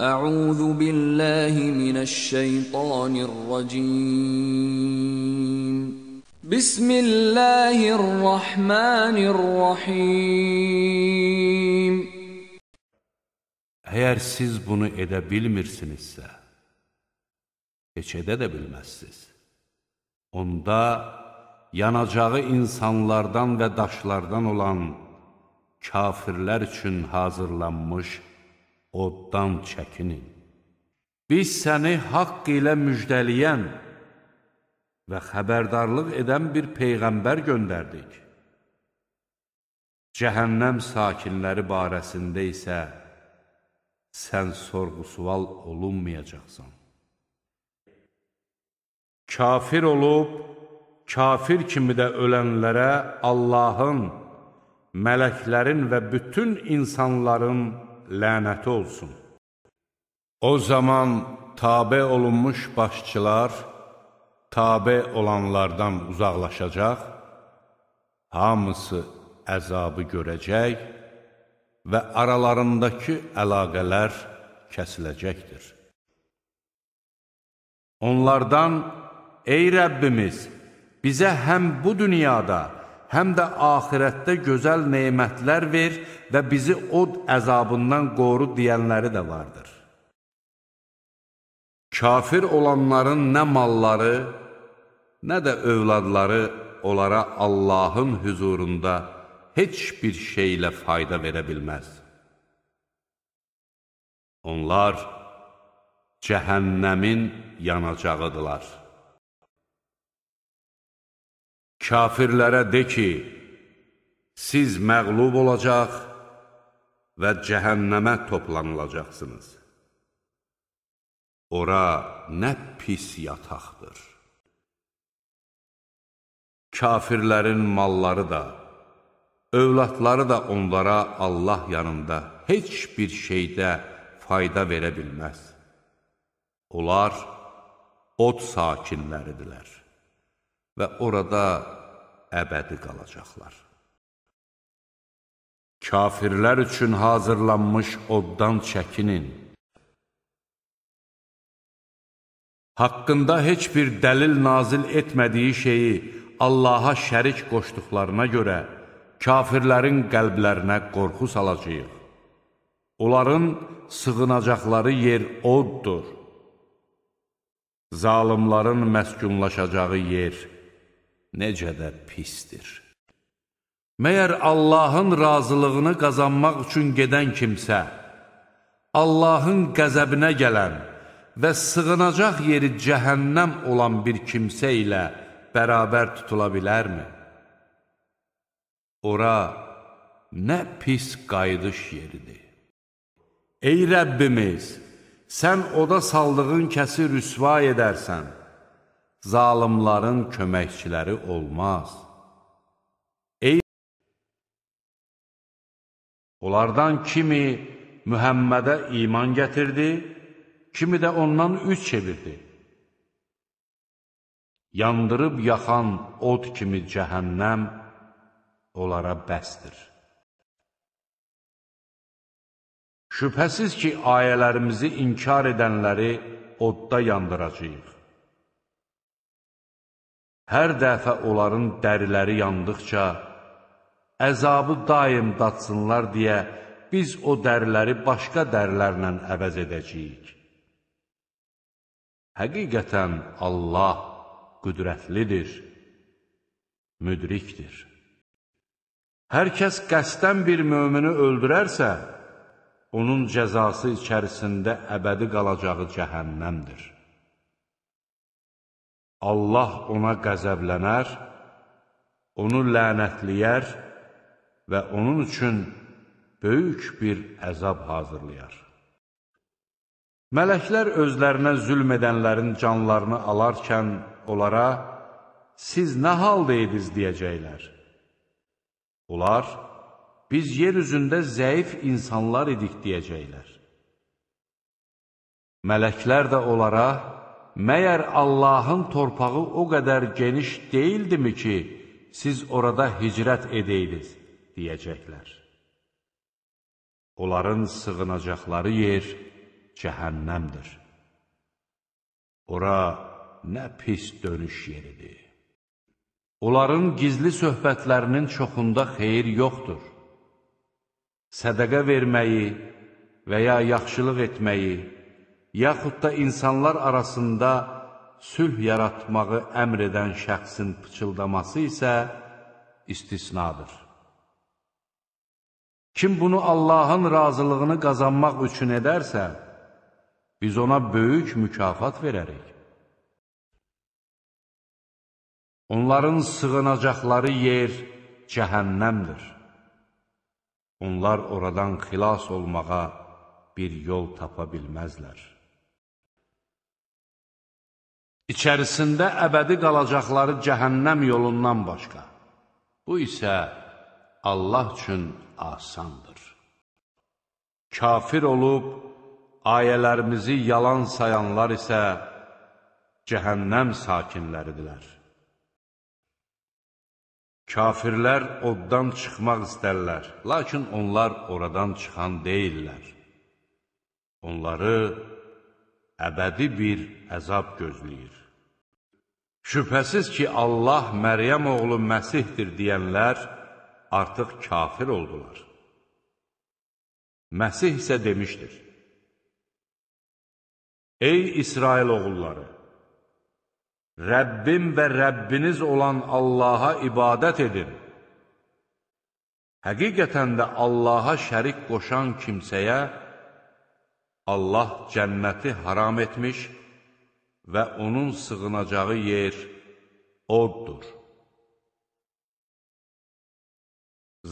أعوذ بالله من الشيطان الرجيم بسم الله الرحمن الرحيم Əgər siz bunu edə bilmirsinizsə, heç edə də bilməzsiniz. Onda yanacağı insanlardan və daşlardan olan kafirlər üçün hazırlanmış oddan çəkinin. Biz səni haqq ilə müjdəliyən və xəbərdarlıq edən bir peyğəmbər göndərdik. Cəhənnəm sakinləri barəsində isə sən sorğu-sual olunmayacaqsan. Kafir olub, kafir kimi də ölənlərə Allahın, mələklərin və bütün insanların lənəti olsun. O zaman tabe olunmuş başçılar tabe olanlardan uzaqlaşacaq, hamısı əzabı görəcək və aralarındakı əlaqələr kəsiləcəkdir. Onlardan, ey Rəbbimiz, bizə həm bu dünyada, həm də axirətdə gözəl neymətlər ver və bizi od əzabından qoru deyənləri də vardır. Kafir olanların nə malları, nə də övladları onlara Allahın hüzurunda heç bir şeylə fayda verə bilməz. Onlar cəhənnəmin yanacağıdırlar. Kafirlərə de ki, siz məqlub olacaq və cəhənnəmə toplanılacaqsınız. Ora nə pis yataqdır. Kafirlərin malları da, övladları da onlara Allah yanında heç bir şeydə fayda verə bilməz. Onlar od sakinləridirlər və orada əbədi qalacaqlar. Kafirlər üçün hazırlanmış oddan çəkinin. Haqqında heç bir dəlil nazil etmədiyi şeyi Allaha şərik qoşduqlarına görə kafirlərin qəlblərinə qorxu salacaq. Onların sığınacaqları yer oddur. Zalımların məskunlaşacağı yer necə də pisdir. Məyər Allahın razılığını qazanmaq üçün gedən kimsə, Allahın qəzəbinə gələn və sığınacaq yeri cəhənnəm olan bir kimsə ilə bərabər tutula bilərmi? Ora nə pis qayıdış yeridir. Ey Rəbbimiz, sən oda saldığın kəsi rüsva edərsən, zalimların köməkçiləri olmaz. Ey Onlardan kimi Mühəmmədə iman gətirdi, kimi də ondan üz çevirdi. Yandırıb yaxan od kimi cəhənnəm onlara bəsdir. Şübhəsiz ki, ayələrimizi inkar edənləri odda yandıracaq. Hər dəfə onların dəriləri yandıqca, əzabı daim datsınlar deyə biz o dəriləri başqa dərilərlə əvəz edəcəyik. Həqiqətən Allah qüdrətlidir, müdrikdir. Hər kəs qəstən bir mömini öldürərsə, onun cəzası içərisində əbədi qalacağı cəhənnəmdir. Allah ona qəzəblənər, onu lənətləyər və onun üçün böyük bir əzab hazırlayar. Mələklər özlərinə zülm edənlərin canlarını alarkən onlara, siz nə halda ediz deyəcəklər. Onlar, biz yer üzündə zəif insanlar idik deyəcəklər. Mələklər də onlara, məyər Allahın torpağı o qədər geniş deyildimi ki, siz orada hicrət edəydiniz, deyəcəklər. Onların sığınacaqları yer cəhənnəmdir. Ora nə pis dönüş yeridir. Onların gizli söhbətlərinin çoxunda xeyir yoxdur. Sədəqə verməyi və ya yaxşılıq etməyi, yaxud da insanlar arasında sülh yaratmağı əmr edən şəxsin pıçıldaması isə istisnadır. Kim bunu Allahın razılığını qazanmaq üçün edərsə, biz ona böyük mükafat verərik. Onların sığınacaqları yer cəhənnəmdir. Onlar oradan xilas olmağa bir yol tapa bilməzlər. İçərisində əbədi qalacaqları cəhənnəm yolundan başqa. Bu isə Allah üçün asandır. Kafir olub, ayələrimizi yalan sayanlar isə cəhənnəm sakinləridirlər. Kafirlər oddan çıxmaq istərlər, lakin onlar oradan çıxan deyillər. Onları əbədi bir əzab gözləyir. Şübhəsiz ki, Allah Məryəm oğlu Məsihdir deyənlər artıq kafir oldular. Məsih isə demişdir, Ey İsrail oğulları! Rəbbim və Rəbbiniz olan Allaha ibadət edin. Həqiqətən də Allaha şərik qoşan kimsəyə Allah cənnəti haram etmiş və və onun sığınacağı yer oddur.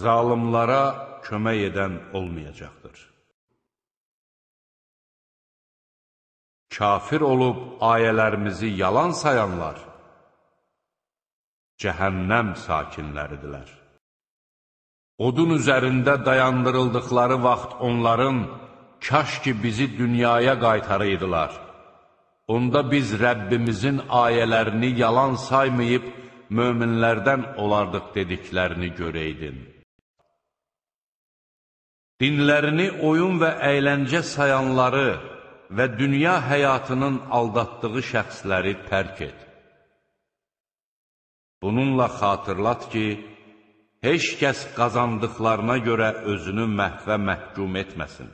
Zalimlara kömək edən olmayacaqdır. Kafir olub ayələrimizi yalan sayanlar cəhənnəm sakinləridirlər. Odun üzərində dayandırıldıqları vaxt onların kaş ki bizi dünyaya qaytarıydılar Onda biz Rəbbimizin ayələrini yalan saymayıb, möminlərdən olardıq dediklərini görəydin. Dinlərini oyun və əyləncə sayanları və dünya həyatının aldatdığı şəxsləri tərk et. Bununla xatırlat ki, heç kəs qazandıqlarına görə özünü məhvə məhkum etməsin.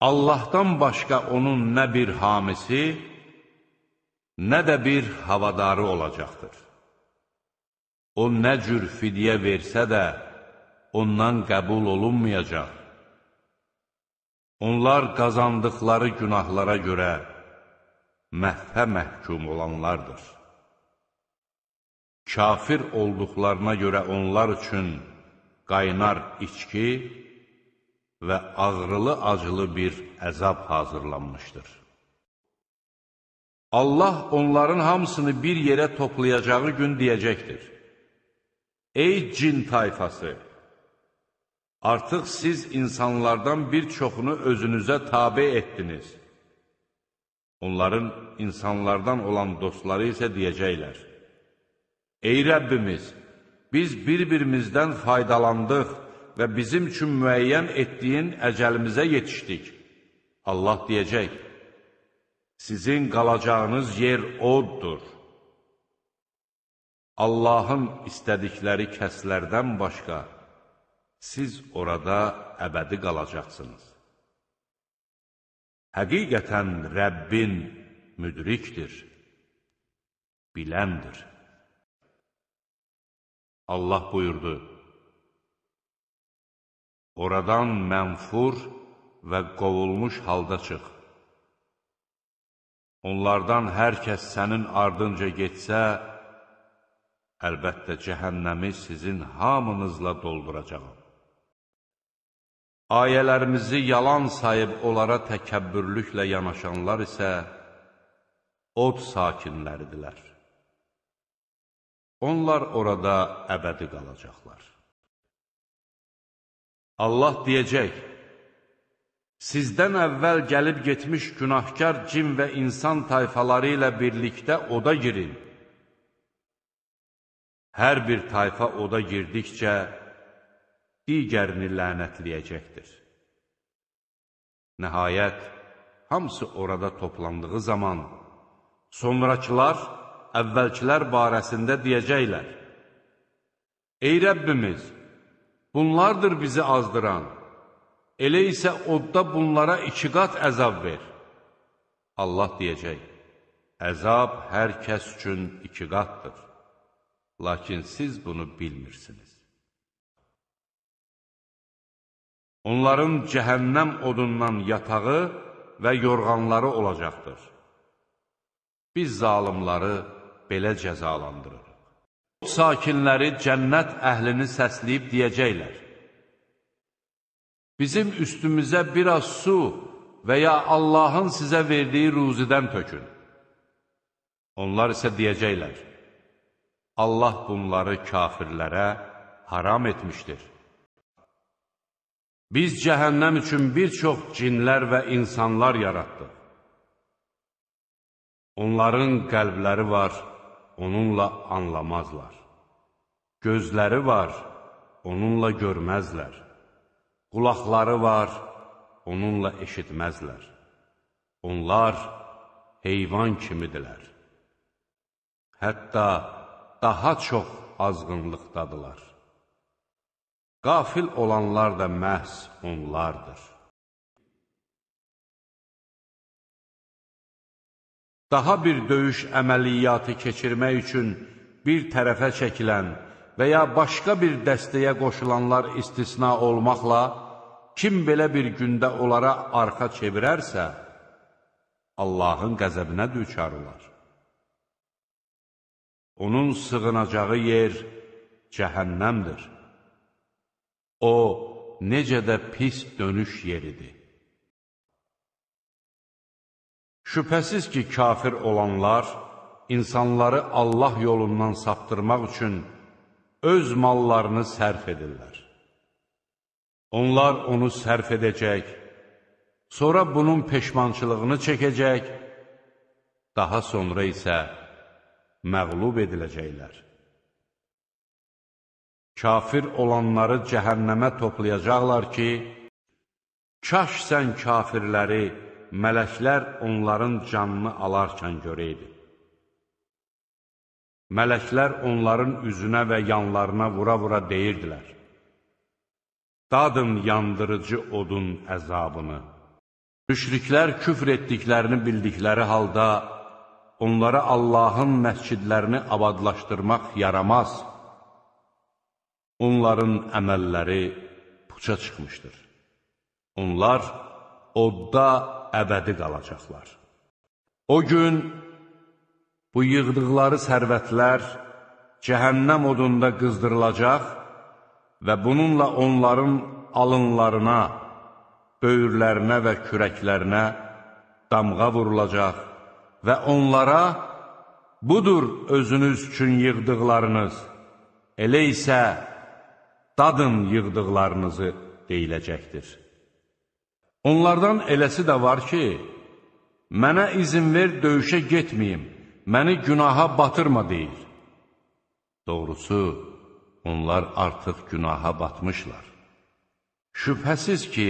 Allahdan başqa onun nə bir hamisi, nə də bir havadarı olacaqdır. O nə cür fidyə versə də, ondan qəbul olunmayacaq. Onlar qazandıqları günahlara görə məhvə məhkum olanlardır. Kafir olduqlarına görə onlar üçün qaynar içki, və ağrılı-acılı bir əzab hazırlanmışdır. Allah onların hamısını bir yerə toplayacağı gün deyəcəkdir. Ey cin tayfası! Artıq siz insanlardan bir çoxunu özünüzə tabi etdiniz. Onların insanlardan olan dostları isə deyəcəklər. Ey Rəbbimiz! Biz bir-birimizdən faydalandıq və bizim üçün müəyyən etdiyin əcəlimizə yetişdik. Allah deyəcək, sizin qalacağınız yer oddur. Allahın istədikləri kəslərdən başqa, siz orada əbədi qalacaqsınız. Həqiqətən Rəbbin müdrikdir, biləndir. Allah buyurdu, Oradan mənfur və qovulmuş halda çıx. Onlardan hər kəs sənin ardınca getsə, əlbəttə cəhənnəmi sizin hamınızla dolduracağam. Ayələrimizi yalan sayıb onlara təkəbbürlüklə yanaşanlar isə od sakinləridirlər. Onlar orada əbədi qalacaqlar. Allah deyəcək, Sizdən əvvəl gəlib getmiş günahkar cin və insan tayfaları ilə birlikdə oda girin. Hər bir tayfa oda girdikcə, digərini lənətləyəcəkdir. Nəhayət, hamısı orada toplandığı zaman, sonrakılar əvvəlkilər barəsində deyəcəklər, Ey Rəbbimiz! Bunlardır bizi azdıran. Elə isə odda bunlara iki qat əzab ver. Allah deyəcək, əzab hər kəs üçün iki qatdır. Lakin siz bunu bilmirsiniz. Onların cəhənnəm odundan yatağı və yorğanları olacaqdır. Biz zalimları belə cəzalandırır sakinləri cənnət əhlini səsləyib deyəcəklər, bizim üstümüzə biraz su və ya Allahın sizə verdiyi ruzidən tökün. Onlar isə deyəcəklər, Allah bunları kafirlərə haram etmişdir. Biz cəhənnəm üçün bir çox cinlər və insanlar yaratdıq. Onların qəlbləri var, onunla anlamazlar. Gözləri var, onunla görməzlər. Qulaqları var, onunla eşitməzlər. Onlar heyvan kimidirlər. Hətta daha çox azğınlıqdadılar. Qafil olanlar da məhz onlardır. Daha bir döyüş əməliyyatı keçirmək üçün bir tərəfə çəkilən və ya başqa bir dəstəyə qoşulanlar istisna olmaqla, kim belə bir gündə onlara arxa çevirərsə, Allahın qəzəbinə düçar olar. Onun sığınacağı yer cəhənnəmdir. O, necə də pis dönüş yeridir. Şübhəsiz ki, kafir olanlar insanları Allah yolundan saptırmaq üçün öz mallarını sərf edirlər. Onlar onu sərf edəcək, sonra bunun peşmançılığını çəkəcək, daha sonra isə məqlub ediləcəklər. Kafir olanları cəhənnəmə toplayacaqlar ki, kaş sən kafirləri mələklər onların canını alarkən görəydi. Mələklər onların üzünə və yanlarına vura-vura deyirdilər, Dadın yandırıcı odun əzabını. Müşriklər küfr etdiklərini bildikləri halda, onlara Allahın məscidlərini abadlaşdırmaq yaramaz. Onların əməlləri puça çıxmışdır. Onlar odda əbədi qalacaqlar. O gün bu yığdıqları sərvətlər cəhənnəm odunda qızdırılacaq və bununla onların alınlarına, böyürlərinə və kürəklərinə damğa vurulacaq və onlara budur özünüz üçün yığdıqlarınız, elə isə dadın yığdıqlarınızı deyiləcəkdir. Onlardan eləsi də var ki, mənə izin ver döyüşə getməyim, məni günaha batırma deyir. Doğrusu, onlar artıq günaha batmışlar. Şübhəsiz ki,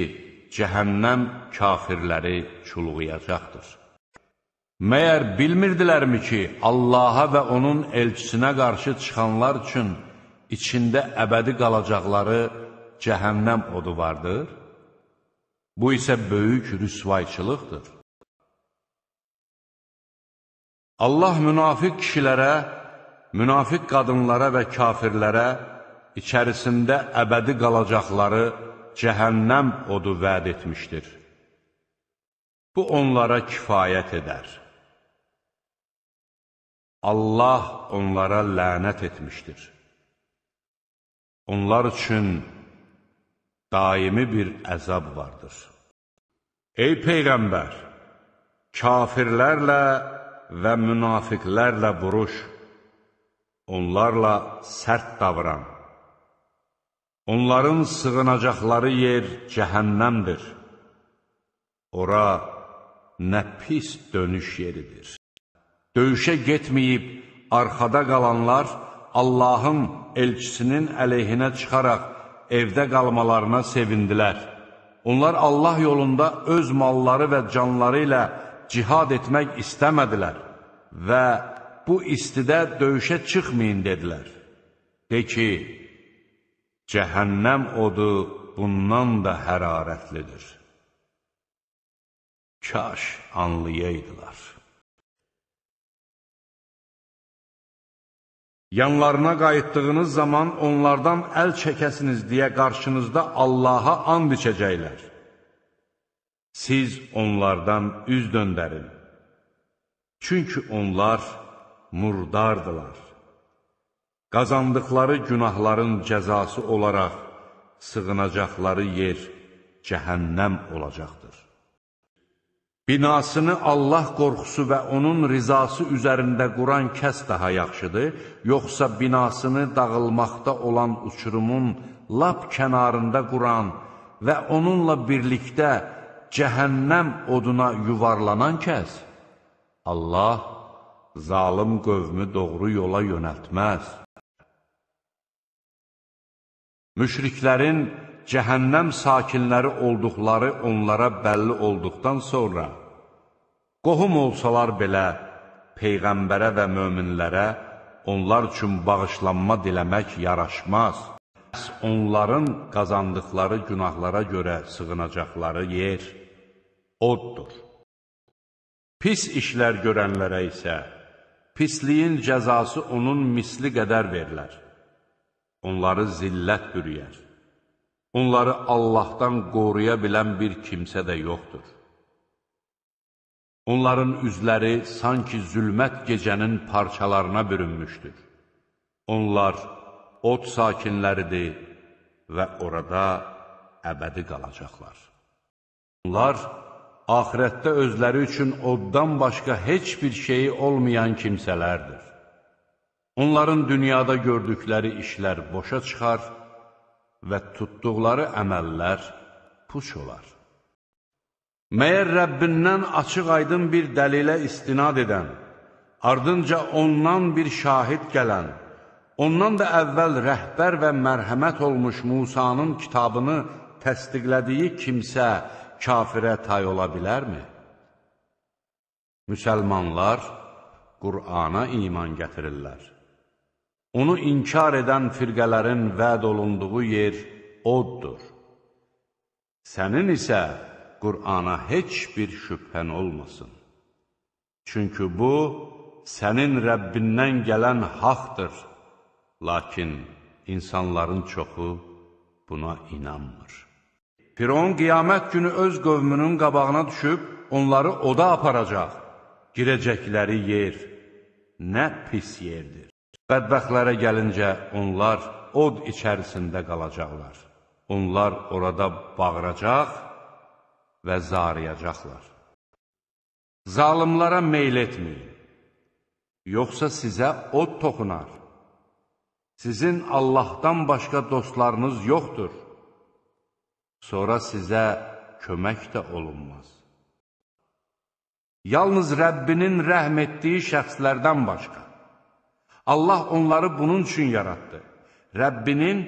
cəhənnəm kafirləri çulğuyacaqdır. Məyər bilmirdilərmi ki, Allaha və onun elçisinə qarşı çıxanlar üçün içində əbədi qalacaqları cəhənnəm odu vardır? Bu isə böyük rüsvayçılıqdır. Allah münafiq kişilərə, münafiq qadınlara və kafirlərə içərisində əbədi qalacaqları cəhənnəm odu vəd etmişdir. Bu onlara kifayət edər. Allah onlara lənət etmişdir. Onlar üçün daimi bir əzab vardır. Ey Peyğəmbər! Kafirlərlə və münafiqlərlə vuruş, onlarla sərt davran. Onların sığınacaqları yer cəhənnəmdir. Ora nə pis dönüş yeridir. Döyüşə getməyib arxada qalanlar Allahın elçisinin əleyhinə çıxaraq evdə qalmalarına sevindilər. Onlar Allah yolunda öz malları və canları ilə cihad etmək istəmədilər və bu istidə döyüşə çıxmayın dedilər. De ki, cəhənnəm odu bundan da hərarətlidir. Kaş anlayaydılar. Yanlarına qayıtdığınız zaman onlardan əl çəkəsiniz deyə qarşınızda Allaha and içəcəklər. Siz onlardan üz döndərin. Çünki onlar murdardılar. Qazandıqları günahların cəzası olaraq sığınacaqları yer cəhənnəm olacaqdır. Binasını Allah qorxusu və onun rizası üzərində quran kəs daha yaxşıdır, yoxsa binasını dağılmaqda olan uçurumun lap kənarında quran və onunla birlikdə cəhənnəm oduna yuvarlanan kəs? Allah zalım qövmü doğru yola yönəltməz. Müşriklərin cəhənnəm sakinləri olduqları onlara bəlli olduqdan sonra, qohum olsalar belə, Peyğəmbərə və möminlərə onlar üçün bağışlanma diləmək yaraşmaz. Onların qazandıqları günahlara görə sığınacaqları yer oddur. Pis işlər görənlərə isə pisliyin cəzası onun misli qədər verilər. Onları zillət bürüyər. Onları Allahdan qoruya bilən bir kimsə də yoxdur. Onların üzləri sanki zülmət gecənin parçalarına bürünmüşdür. Onlar od sakinləridir və orada əbədi qalacaqlar. Onlar axirətdə özləri üçün oddan başqa heç bir şeyi olmayan kimsələrdir. Onların dünyada gördükləri işlər boşa çıxar və tutduqları əməllər puç olar. Məyər Rəbbindən açıq aydın bir dəlilə istinad edən, ardınca ondan bir şahid gələn, ondan da əvvəl rəhbər və mərhəmət olmuş Musanın kitabını təsdiqlədiyi kimsə kafirə tay ola bilərmi? Müsəlmanlar Qur'ana iman gətirirlər. Onu inkar edən firqələrin vəd olunduğu yer oddur. Sənin isə Qur'ana heç bir şübhən olmasın. Çünki bu, sənin Rəbbindən gələn haqdır. Lakin insanların çoxu buna inanmır. Firon qiyamət günü öz qövmünün qabağına düşüb, onları oda aparacaq. Girəcəkləri yer nə pis yerdir. Bədbəxtlərə gəlincə, onlar od içərisində qalacaqlar. Onlar orada bağıracaq və zarıyacaqlar. Zalımlara meyl etməyin, yoxsa sizə od toxunar. Sizin Allahdan başqa dostlarınız yoxdur. Sonra sizə kömək də olunmaz. Yalnız Rəbbinin rəhm etdiyi şəxslərdən başqa. Allah onları bunun üçün yaratdı. Rəbbinin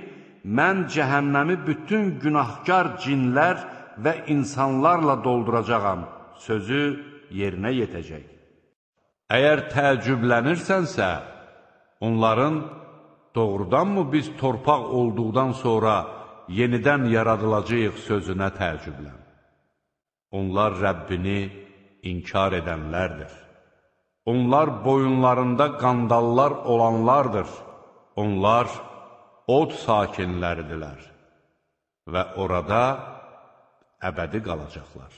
mən cəhənnəmi bütün günahkar cinlər və insanlarla dolduracağam sözü yerinə yetəcək. Əgər təəccüblənirsənsə, onların doğrudanmı biz torpaq olduqdan sonra yenidən yaradılacaq sözünə təəccüblən. Onlar Rəbbini inkar edənlərdir. Onlar boyunlarında qandallar olanlardır. Onlar od sakinləridirlər və orada əbədi qalacaqlar.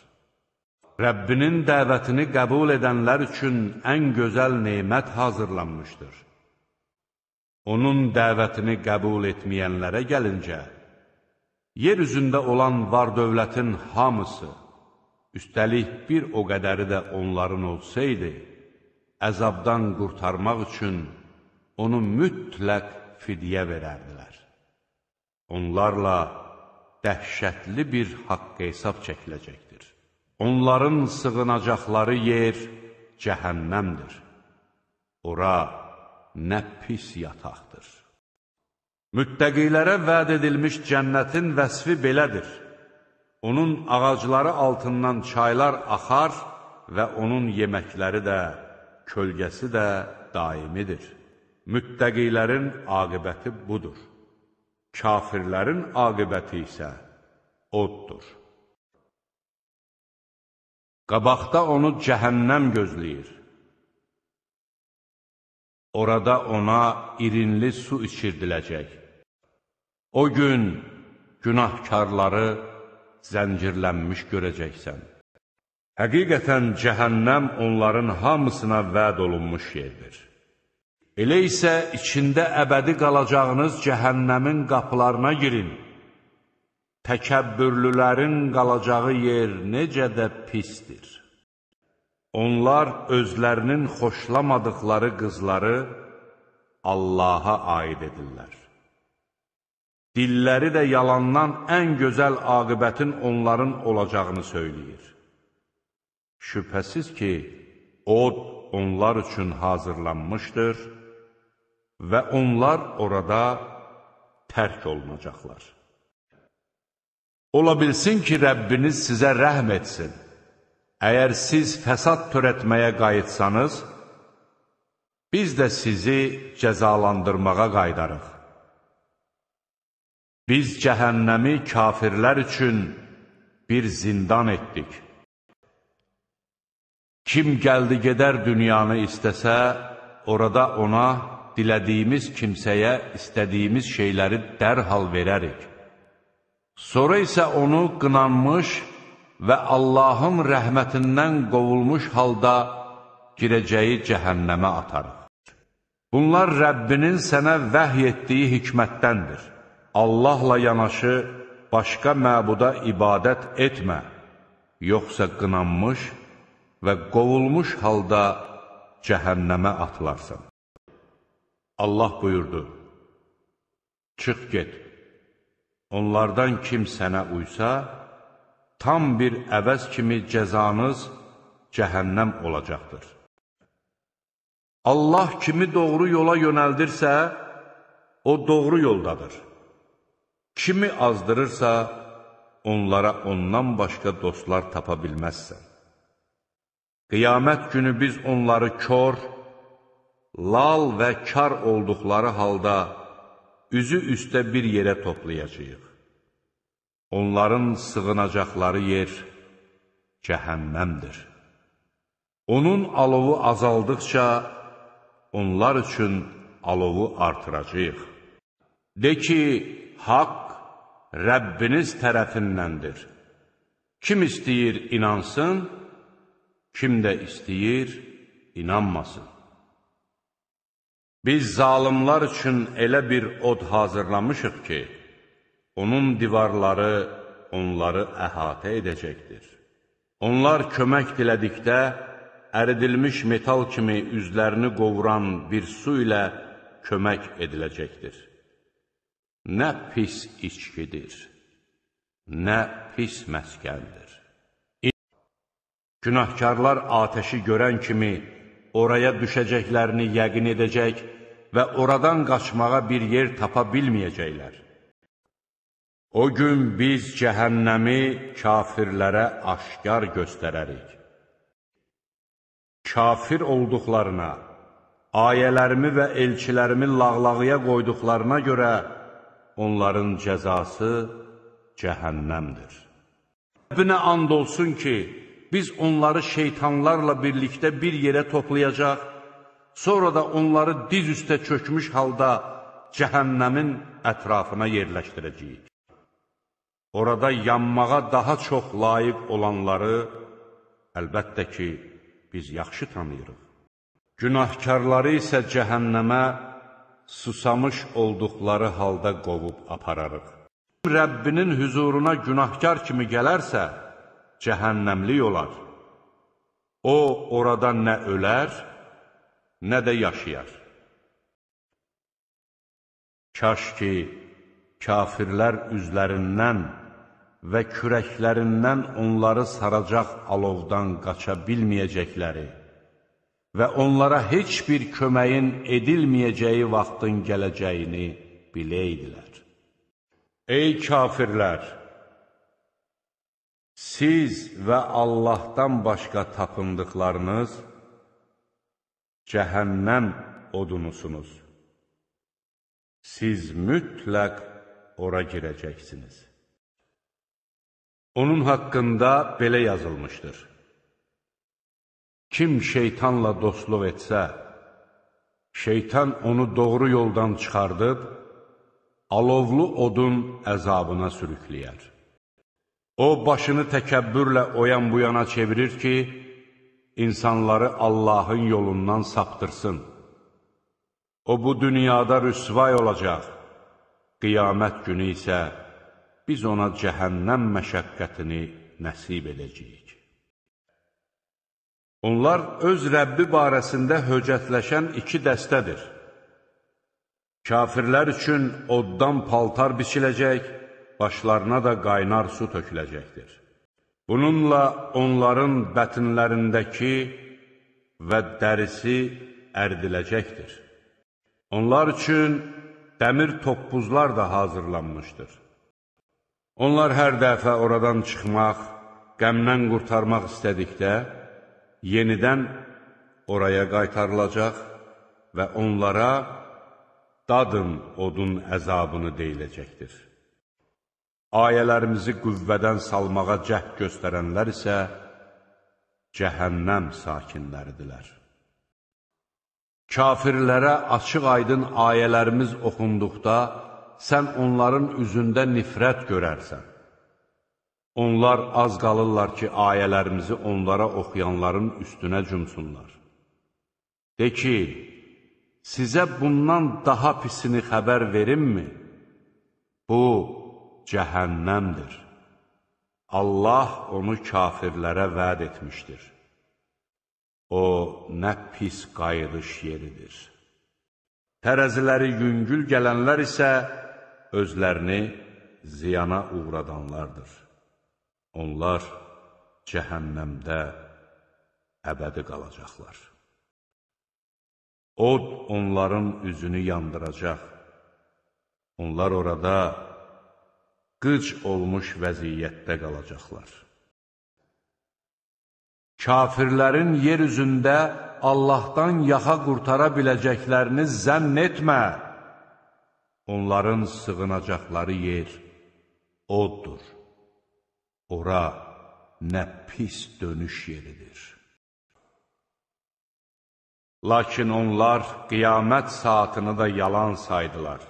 Rəbbinin dəvətini qəbul edənlər üçün ən gözəl neymət hazırlanmışdır. Onun dəvətini qəbul etməyənlərə gəlincə, yer üzündə olan var dövlətin hamısı, üstəlik bir o qədəri də onların olsaydı, əzabdan qurtarmaq üçün onu mütləq fidyə verərdilər. Onlarla dəhşətli bir haqq hesab çəkiləcəkdir. Onların sığınacaqları yer cəhənnəmdir. Ora nə pis yataqdır. Müttəqilərə vəd edilmiş cənnətin vəsfi belədir. Onun ağacları altından çaylar axar və onun yeməkləri də kölgəsi də daimidir. Müttəqilərin aqibəti budur. Kafirlərin aqibəti isə oddur. Qabaqda onu cəhənnəm gözləyir. Orada ona irinli su içirdiləcək. O gün günahkarları zəncirlənmiş görəcəksən. Həqiqətən cəhənnəm onların hamısına vəd olunmuş yerdir. Elə isə içində əbədi qalacağınız cəhənnəmin qapılarına girin. Təkəbbürlülərin qalacağı yer necə də pisdir. Onlar özlərinin xoşlamadıqları qızları Allaha aid edirlər. Dilləri də yalandan ən gözəl aqibətin onların olacağını söyləyir. Şübhəsiz ki, od onlar üçün hazırlanmışdır və onlar orada tərk olunacaqlar. Ola bilsin ki, Rəbbiniz sizə rəhm etsin. Əgər siz fəsad törətməyə qayıtsanız, biz də sizi cəzalandırmağa qaydarıq. Biz cəhənnəmi kafirlər üçün bir zindan etdik. Kim gəldi gedər dünyanı istəsə, orada ona, dilədiyimiz kimsəyə istədiyimiz şeyləri dərhal verərik. Sonra isə onu qınanmış və Allahın rəhmətindən qovulmuş halda girəcəyi cəhənnəmə atarıq. Bunlar Rəbbinin sənə vəhy etdiyi hikmətdəndir. Allahla yanaşı başqa məbuda ibadət etmə, yoxsa qınanmış və qovulmuş halda cəhənnəmə atılarsan. Allah buyurdu, Çıx get, onlardan kim sənə uysa, tam bir əvəz kimi cəzanız cəhənnəm olacaqdır. Allah kimi doğru yola yönəldirsə, o doğru yoldadır. Kimi azdırırsa, onlara ondan başqa dostlar tapa bilməzsən. Qiyamət günü biz onları kor, lal və kar olduqları halda üzü üstə bir yerə toplayacaq. Onların sığınacaqları yer cəhənnəmdir. Onun alovu azaldıqca, onlar üçün alovu artıracaq. De ki, haqq Rəbbiniz tərəfindəndir. Kim istəyir inansın, Kim də istəyir, inanmasın. Biz zalimlar üçün elə bir od hazırlamışıq ki, onun divarları onları əhatə edəcəkdir. Onlar kömək dilədikdə, əridilmiş metal kimi üzlərini qovuran bir su ilə kömək ediləcəkdir. Nə pis içkidir, nə pis məskəndir. Günahkarlar atəşi görən kimi oraya düşəcəklərini yəqin edəcək və oradan qaçmağa bir yer tapa bilməyəcəklər. O gün biz cəhənnəmi kafirlərə aşkar göstərərik. Kafir olduqlarına, ayələrimi və elçilərimi lağlağıya qoyduqlarına görə onların cəzası cəhənnəmdir. Rəbbinə and olsun ki, biz onları şeytanlarla birlikdə bir yerə toplayacaq, sonra da onları diz üstə çökmüş halda cəhənnəmin ətrafına yerləşdirəcəyik. Orada yanmağa daha çox layiq olanları, əlbəttə ki, biz yaxşı tanıyırıq. Günahkarları isə cəhənnəmə susamış olduqları halda qovub apararıq. Rəbbinin hüzuruna günahkar kimi gələrsə, cəhənnəmlik olar. O, oradan nə ölər, nə də yaşayar. Kaş ki, kafirlər üzlərindən və kürəklərindən onları saracaq alovdan qaça bilməyəcəkləri və onlara heç bir köməyin edilməyəcəyi vaxtın gələcəyini biləydilər. Ey kafirlər! Siz və Allahdan başqa tapındıqlarınız cəhənnəm odunusunuz. Siz mütləq ora girəcəksiniz. Onun haqqında belə yazılmışdır. Kim şeytanla dostluq etsə, şeytan onu doğru yoldan çıxardıb, alovlu odun əzabına sürükləyər. O, başını təkəbbürlə o yan bu yana çevirir ki, insanları Allahın yolundan saptırsın. O, bu dünyada rüsvay olacaq. Qiyamət günü isə biz ona cəhənnəm məşəqqətini nəsib edəcəyik. Onlar öz Rəbbi barəsində höcətləşən iki dəstədir. Kafirlər üçün oddan paltar biçiləcək, başlarına da qaynar su töküləcəkdir. Bununla onların bətinlərindəki və dərisi ərdiləcəkdir. Onlar üçün dəmir toppuzlar da hazırlanmışdır. Onlar hər dəfə oradan çıxmaq, qəmdən qurtarmaq istədikdə, yenidən oraya qaytarılacaq və onlara dadın odun əzabını deyiləcəkdir. Ayələrimizi qüvvədən salmağa cəhd göstərənlər isə cəhənnəm sakinləridirlər. Kafirlərə açıq-aydın ayələrimiz oxunduqda sən onların üzündə nifrət görərsən. Onlar az qalırlar ki, ayələrimizi onlara oxuyanların üstünə cümsunlar. De ki, sizə bundan daha pisini xəbər verimmi? Bu, cəhənnəmdir. Allah onu kafirlərə vəd etmişdir. O, nə pis qayıdış yeridir. Tərəziləri yüngül gələnlər isə özlərini ziyana uğradanlardır. Onlar cəhənnəmdə əbədi qalacaqlar. Od onların üzünü yandıracaq. Onlar orada qıc olmuş vəziyyətdə qalacaqlar. Kafirlərin yer üzündə Allahdan yaxa qurtara biləcəklərini zənn etmə. Onların sığınacaqları yer oddur. Ora nə pis dönüş yeridir. Lakin onlar qiyamət saatını da yalan saydılar.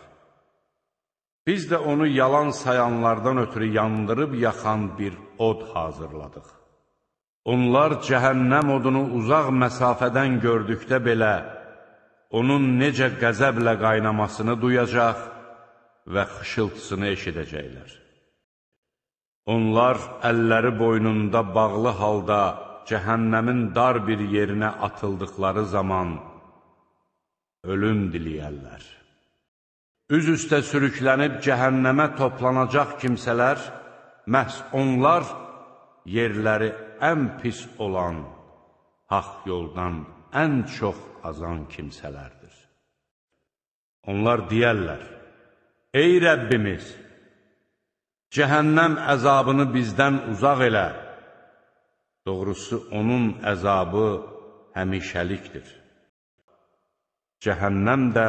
Biz də onu yalan sayanlardan ötürü yandırıb yaxan bir od hazırladıq. Onlar cəhənnəm odunu uzaq məsafədən gördükdə belə, onun necə qəzəblə qaynamasını duyacaq və xışıltısını eşidəcəklər. Onlar əlləri boynunda bağlı halda cəhənnəmin dar bir yerinə atıldıqları zaman ölüm diliyərlər üz-üstə sürüklənib cəhənnəmə toplanacaq kimsələr, məhz onlar yerləri ən pis olan, haq yoldan ən çox azan kimsələrdir. Onlar deyərlər, Ey Rəbbimiz, cəhənnəm əzabını bizdən uzaq elə, doğrusu onun əzabı həmişəlikdir. Cəhənnəm də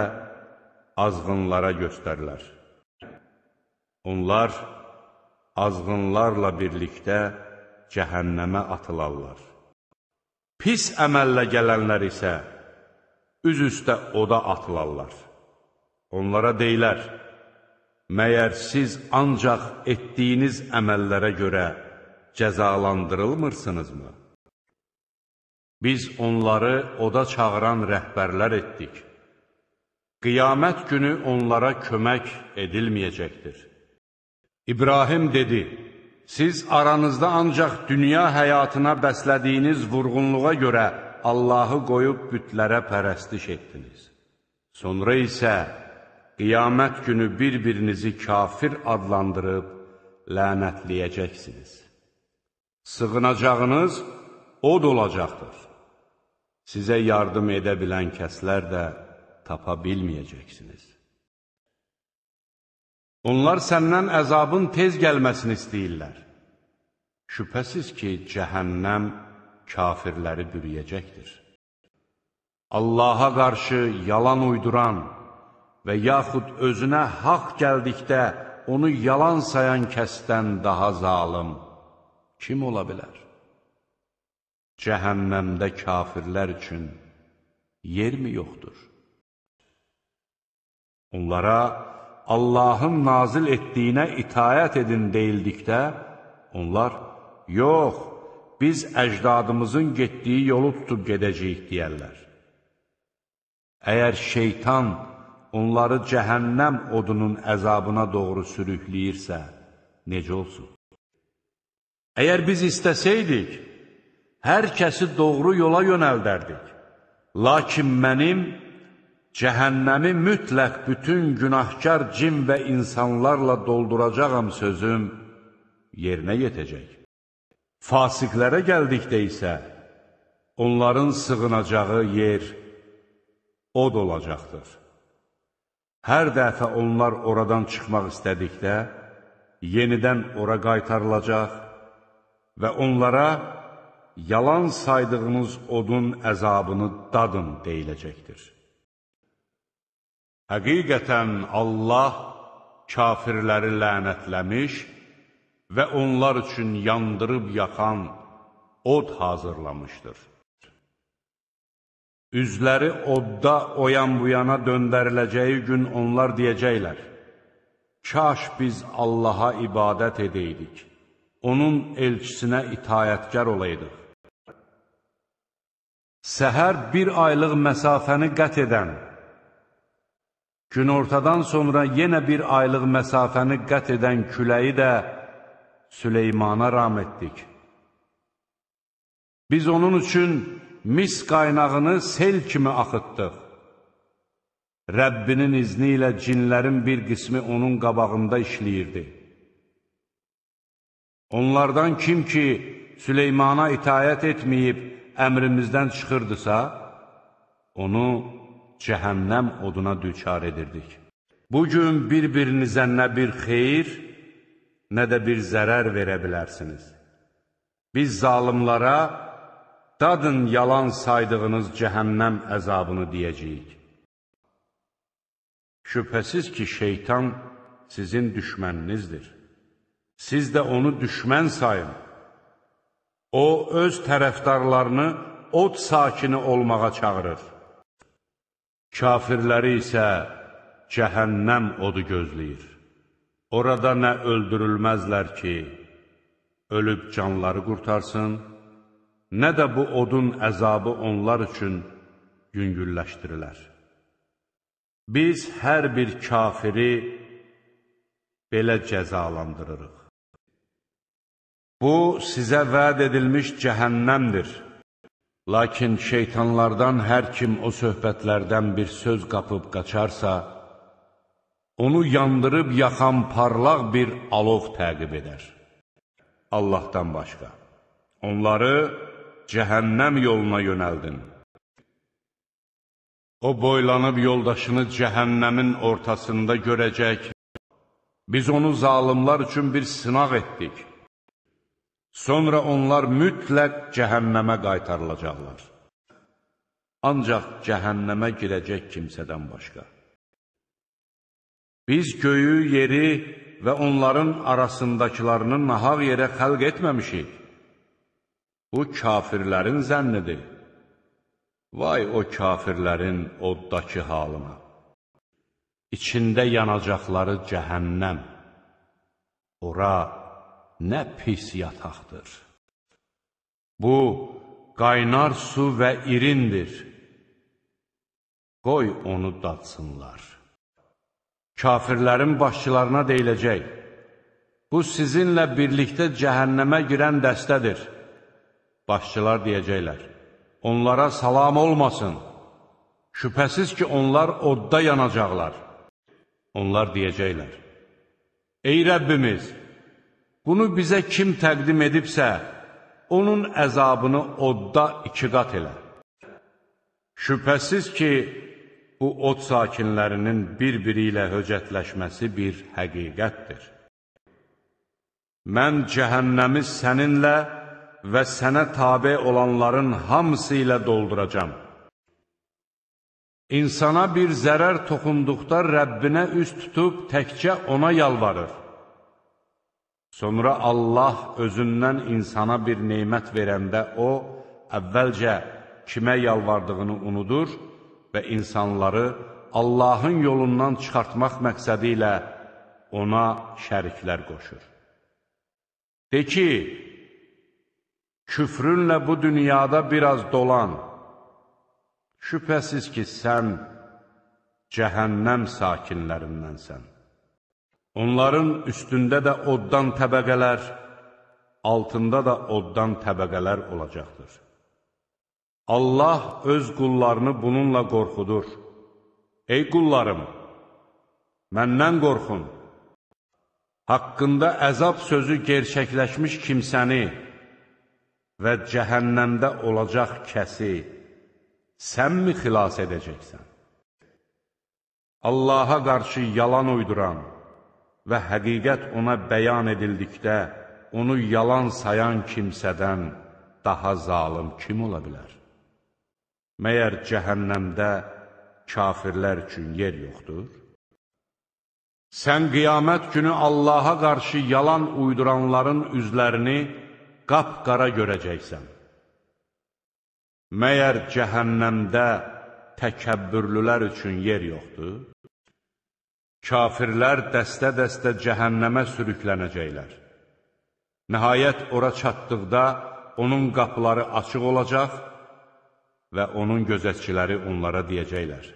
azğınlara göstərilər. Onlar azğınlarla birlikdə cəhənnəmə atılarlar. Pis əməllə gələnlər isə üz üstə oda atılarlar. Onlara deyilər, məyər siz ancaq etdiyiniz əməllərə görə cəzalandırılmırsınızmı? Biz onları oda çağıran rəhbərlər etdik. Qiyamət günü onlara kömək edilməyəcəkdir. İbrahim dedi, siz aranızda ancaq dünya həyatına bəslədiyiniz vurğunluğa görə Allahı qoyub bütlərə pərəstiş etdiniz. Sonra isə qiyamət günü bir-birinizi kafir adlandırıb lənətləyəcəksiniz. Sığınacağınız od olacaqdır. Sizə yardım edə bilən kəslər də tapa bilməyəcəksiniz. Onlar səndən əzabın tez gəlməsini istəyirlər. Şübhəsiz ki, cəhənnəm kafirləri bürüyəcəkdir. Allaha qarşı yalan uyduran və yaxud özünə haqq gəldikdə onu yalan sayan kəsdən daha zalım kim ola bilər? Cəhənnəmdə kafirlər üçün yer mi yoxdur? Onlara Allahın nazil etdiyinə itayət edin deyildikdə, onlar, yox, biz əcdadımızın getdiyi yolu tutub gedəcəyik deyərlər. Əgər şeytan onları cəhənnəm odunun əzabına doğru sürükləyirsə, necə olsun? Əgər biz istəsəydik, hər kəsi doğru yola yönəldərdik. Lakin mənim cəhənnəmi mütləq bütün günahkar cin və insanlarla dolduracağam sözüm yerinə yetəcək. Fasiqlərə gəldikdə isə onların sığınacağı yer od olacaqdır. Hər dəfə onlar oradan çıxmaq istədikdə, yenidən ora qaytarılacaq və onlara yalan saydığınız odun əzabını dadın deyiləcəkdir. Həqiqətən Allah kafirləri lənətləmiş və onlar üçün yandırıb yaxan od hazırlamışdır. Üzləri odda oyan-buyana döndəriləcəyi gün onlar deyəcəklər, Kaş biz Allaha ibadət edəydik, onun elçisinə itayətkar olaydıq. Səhər bir aylıq məsafəni qət edən, Günortadan sonra yenə bir aylıq məsafəni qət edən küləyi də Süleymana ram etdik. Biz onun üçün mis qaynağını sel kimi axıtdıq. Rəbbinin izni ilə cinlərin bir qismi onun qabağında işləyirdi. Onlardan kim ki Süleymana itayət etməyib əmrimizdən çıxırdısa, onu cəhənnəm oduna düçar edirdik. Bugün bir-birinizə nə bir xeyir, nə də bir zərər verə bilərsiniz. Biz zalimlara dadın yalan saydığınız cəhənnəm əzabını deyəcəyik. Şübhəsiz ki, şeytan sizin düşməninizdir. Siz də onu düşmən sayın. O, öz tərəfdarlarını od sakini olmağa çağırır. Kafirləri isə cəhənnəm odu gözləyir. Orada nə öldürülməzlər ki, ölüb canları qurtarsın, nə də bu odun əzabı onlar üçün yüngülləşdirilər. Biz hər bir kafiri belə cəzalandırırıq. Bu, sizə vəd edilmiş cəhənnəmdir. Lakin şeytanlardan hər kim o söhbətlərdən bir söz qapıb qaçarsa, onu yandırıb yaxan parlaq bir alov təqib edər. Allahdan başqa, onları cəhənnəm yoluna yönəldin. O boylanıb yoldaşını cəhənnəmin ortasında görəcək, biz onu zalimlar üçün bir sınaq etdik. Sonra onlar mütləq cəhənnəmə qaytarılacaqlar. Ancaq cəhənnəmə girəcək kimsədən başqa. Biz göyü, yeri və onların arasındakılarını nahaq yerə xəlq etməmişik. Bu kafirlərin zənnidir. Vay o kafirlərin oddakı halına. İçində yanacaqları cəhənnəm. Ora nə pis yataqdır. Bu, qaynar su və irindir. Qoy onu dadsınlar. Kafirlərin başçılarına deyiləcək, bu sizinlə birlikdə cəhənnəmə girən dəstədir. Başçılar deyəcəklər, onlara salam olmasın. Şübhəsiz ki, onlar odda yanacaqlar. Onlar deyəcəklər, Ey Rəbbimiz! Bunu bizə kim təqdim edibsə, onun əzabını odda iki qat elə. Şübhəsiz ki, bu od sakinlərinin bir-biri ilə höcətləşməsi bir həqiqətdir. Mən cəhənnəmi səninlə və sənə tabe olanların hamısı ilə dolduracam. İnsana bir zərər toxunduqda Rəbbinə üst tutub təkcə ona yalvarır. Sonra Allah özündən insana bir neymət verəndə o, əvvəlcə kimə yalvardığını unudur və insanları Allahın yolundan çıxartmaq məqsədi ilə ona şəriklər qoşur. De ki, küfrünlə bu dünyada biraz dolan, şübhəsiz ki, sən cəhənnəm sakinlərindənsən. Onların üstündə də oddan təbəqələr, altında da oddan təbəqələr olacaqdır. Allah öz qullarını bununla qorxudur. Ey qullarım, məndən qorxun. Haqqında əzab sözü gerçəkləşmiş kimsəni və cəhənnəmdə olacaq kəsi sənmi xilas edəcəksən? Allaha qarşı yalan uyduran, və həqiqət ona bəyan edildikdə, onu yalan sayan kimsədən daha zalım kim ola bilər? Məyər cəhənnəmdə kafirlər üçün yer yoxdur? Sən qiyamət günü Allaha qarşı yalan uyduranların üzlərini qapqara görəcəksən. Məyər cəhənnəmdə təkəbbürlülər üçün yer yoxdur? Kafirlər dəstə-dəstə cəhənnəmə sürüklənəcəklər. Nəhayət ora çatdıqda onun qapıları açıq olacaq və onun gözətçiləri onlara deyəcəklər.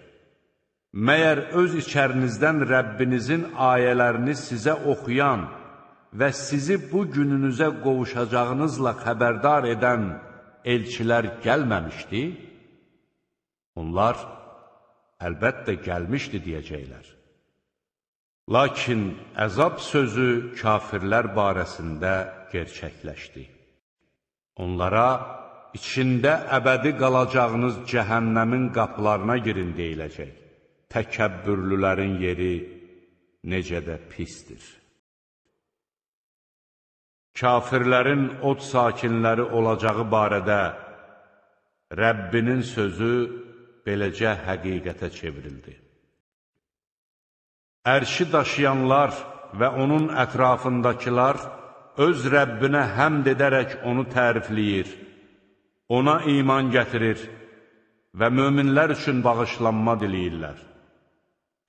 Məyər öz içərinizdən Rəbbinizin ayələrini sizə oxuyan və sizi bu gününüzə qovuşacağınızla xəbərdar edən elçilər gəlməmişdi? Onlar, əlbəttə gəlmişdi deyəcəklər. Lakin əzab sözü kafirlər barəsində gerçəkləşdi. Onlara içində əbədi qalacağınız cəhənnəmin qapılarına girin deyiləcək. Təkəbbürlülərin yeri necə də pistir. Kafirlərin od sakinləri olacağı barədə Rəbbinin sözü beləcə həqiqətə çevrildi. Ərşi daşıyanlar və onun ətrafındakılar öz Rəbbinə həmd edərək onu tərifləyir, ona iman gətirir və möminlər üçün bağışlanma diləyirlər.